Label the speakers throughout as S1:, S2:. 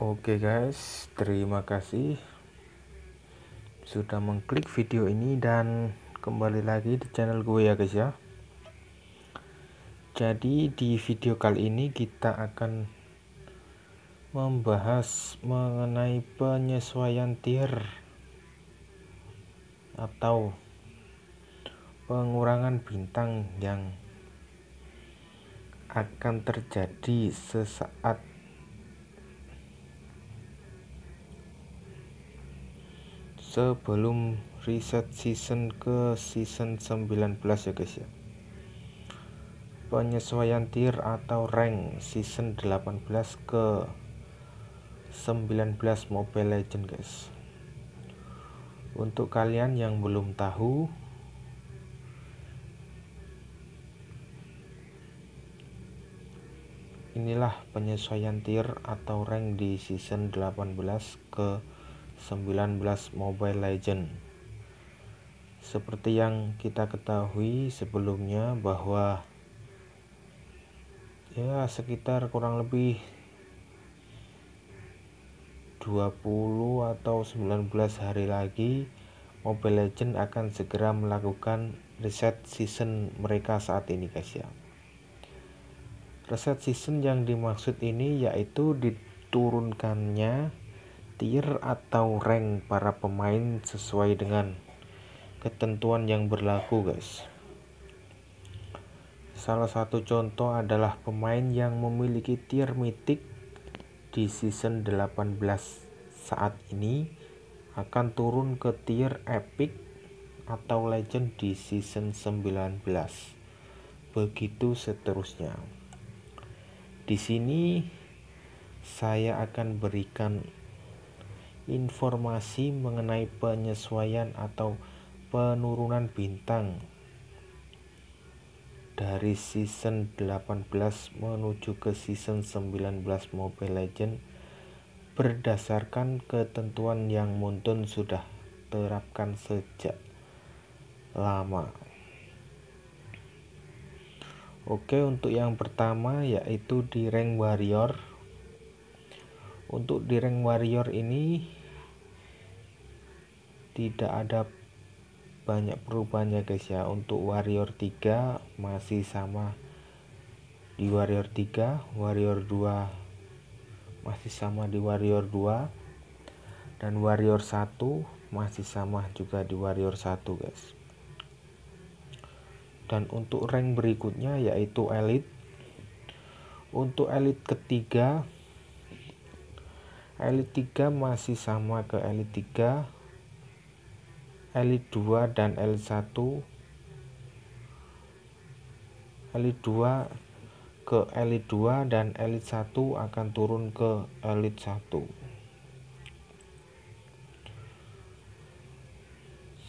S1: Oke guys, terima kasih sudah mengklik video ini dan kembali lagi di channel gue ya guys ya. Jadi di video kali ini kita akan membahas mengenai penyesuaian tier atau pengurangan bintang yang akan terjadi sesaat sebelum reset season ke season 19 ya guys ya penyesuaian tier atau rank season 18 ke 19 Mobile Legend guys untuk kalian yang belum tahu inilah penyesuaian tier atau rank di season 18 ke 19 Mobile legend. Seperti yang kita ketahui sebelumnya bahwa ya sekitar kurang lebih 20 atau 19 hari lagi Mobile legend akan segera melakukan reset season mereka saat ini guys ya. Reset season yang dimaksud ini yaitu diturunkannya tier atau rank para pemain sesuai dengan ketentuan yang berlaku guys salah satu contoh adalah pemain yang memiliki tier mitik di season 18 saat ini akan turun ke tier epic atau legend di season 19 begitu seterusnya di sini saya akan berikan informasi mengenai penyesuaian atau penurunan bintang dari season 18 menuju ke season 19 Mobile Legends berdasarkan ketentuan yang Moonton sudah terapkan sejak lama. Oke, untuk yang pertama yaitu di rank warrior untuk di rank warrior ini tidak ada banyak perubahannya guys ya untuk warrior 3 masih sama di warrior 3 warrior 2 masih sama di warrior 2 dan warrior 1 masih sama juga di warrior 1 guys dan untuk rank berikutnya yaitu elite untuk elite ketiga elit 3 masih sama ke elit 3 elit 2 dan elit 1 elit 2 ke elit 2 dan elit 1 akan turun ke elit 1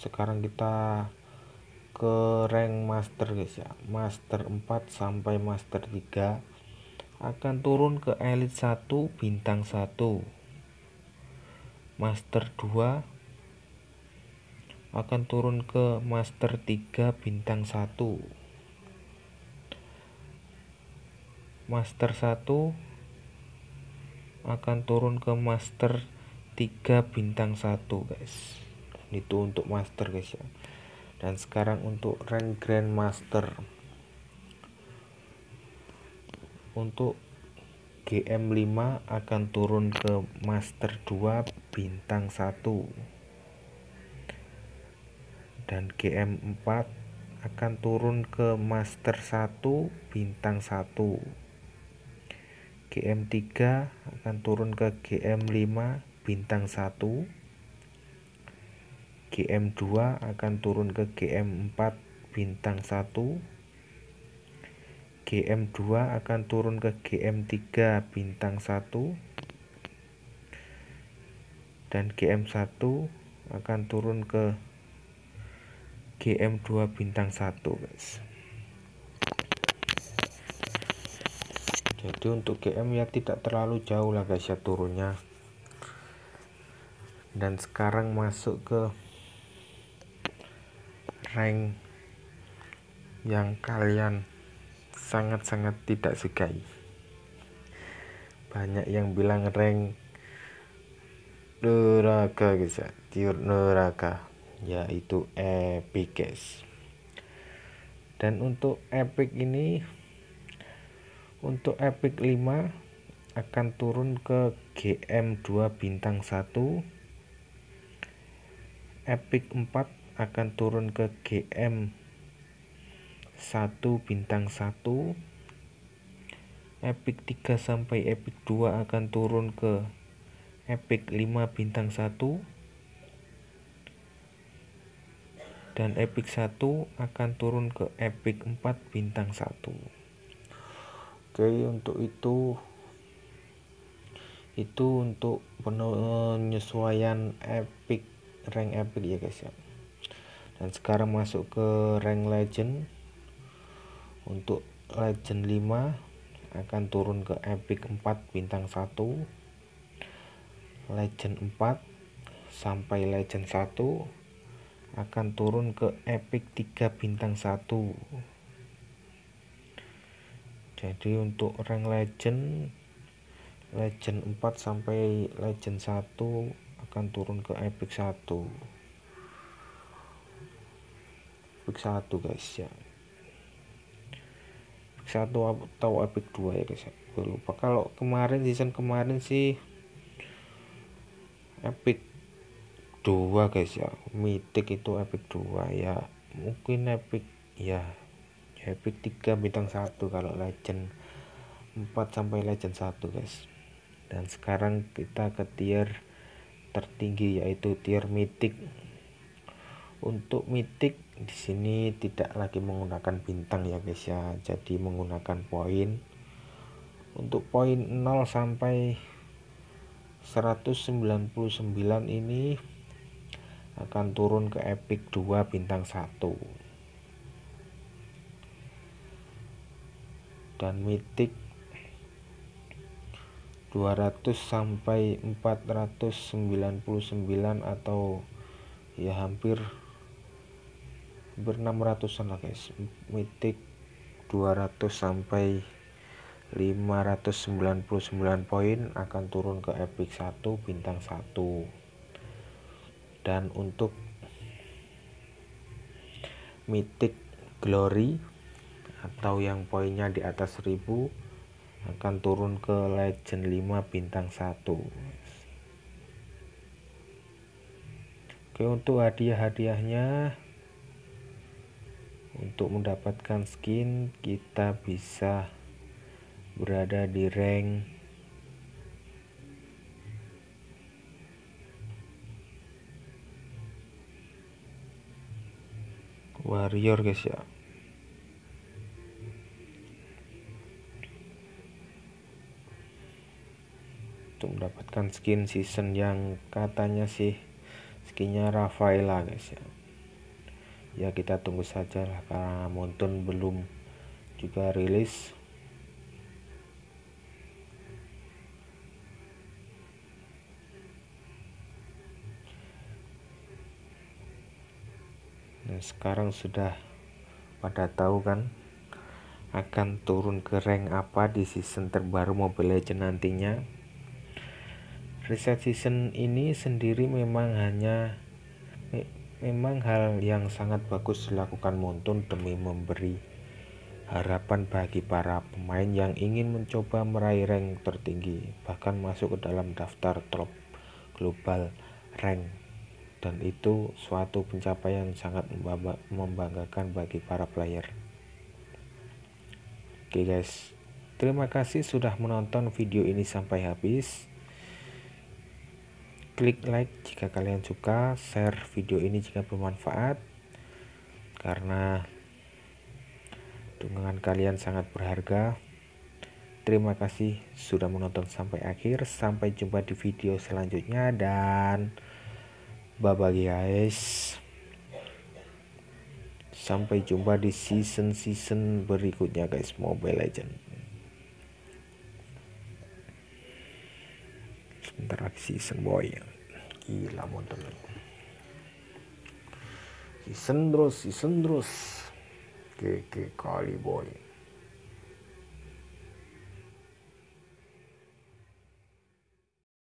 S1: sekarang kita ke rank master guys ya master 4 sampai master 3 akan turun ke elit 1 bintang 1 master 2 akan turun ke master 3 bintang 1 master 1 akan turun ke master 3 bintang 1 guys itu untuk master guys ya dan sekarang untuk rank grand master untuk GM5 akan turun ke master 2 bintang 1 dan GM4 akan turun ke master 1 bintang 1 GM3 akan turun ke GM5 bintang 1 GM2 akan turun ke GM4 bintang 1 GM2 akan turun ke GM3 bintang 1 dan GM1 akan turun ke GM2 bintang 1 guys jadi untuk GM ya tidak terlalu jauh lah guys ya turunnya dan sekarang masuk ke rank yang kalian sangat-sangat tidak sukai banyak yang bilang rank neraka guys ya tiur neraka yaitu epic guys dan untuk epic ini untuk epic 5 akan turun ke GM2 bintang 1 epic 4 akan turun ke GM 1 bintang 1 epic 3 sampai epic 2 akan turun ke Epic 5 bintang 1 dan Epic 1 akan turun ke Epic 4 bintang 1 Oke untuk itu itu untuk penyesuaian epic rank epic ya guys ya dan sekarang masuk ke rank legend untuk legend 5 akan turun ke epic 4 bintang 1 Legend 4 sampai Legend 1 akan turun ke Epic 3 bintang 1 jadi untuk rank Legend Legend 4 sampai Legend 1 akan turun ke Epic 1 Epic 1 guys ya Epic 1 atau Epic 2 ya guys ya gue lupa kalau kemarin season kemarin sih epic 2 guys ya mitik itu epic 2 ya mungkin epic ya, ya epic 3 bintang 1 kalau legend 4 sampai legend 1 guys dan sekarang kita ke tier tertinggi yaitu tier mitik untuk mitik di sini tidak lagi menggunakan bintang ya guys ya jadi menggunakan poin untuk poin 0 sampai 199 ini akan turun ke epic 2 bintang 1 dan mitik 200 sampai 499 atau ya hampir hampir 600an lah guys mitik 200 sampai 599 poin akan turun ke epic 1 bintang 1 dan untuk mythic glory atau yang poinnya di atas 1000 akan turun ke legend 5 bintang 1 oke untuk hadiah-hadiahnya untuk mendapatkan skin kita bisa berada di rank warrior guys ya untuk mendapatkan skin season yang katanya sih skinnya Rafaela guys ya ya kita tunggu saja lah karena Mountain belum juga rilis sekarang sudah pada tahu kan akan turun ke rank apa di season terbaru Mobile Legends nantinya. Reset season ini sendiri memang hanya memang hal yang sangat bagus dilakukan Montun demi memberi harapan bagi para pemain yang ingin mencoba meraih rank tertinggi bahkan masuk ke dalam daftar top global rank dan itu suatu pencapaian sangat membanggakan bagi para player. Oke guys, terima kasih sudah menonton video ini sampai habis. Klik like jika kalian suka, share video ini jika bermanfaat, karena dukungan kalian sangat berharga. Terima kasih sudah menonton sampai akhir. Sampai jumpa di video selanjutnya, dan bye bye guys sampai jumpa di season season berikutnya guys mobile legend sebentar lagi season boy gila model season terus season terus keke kali boy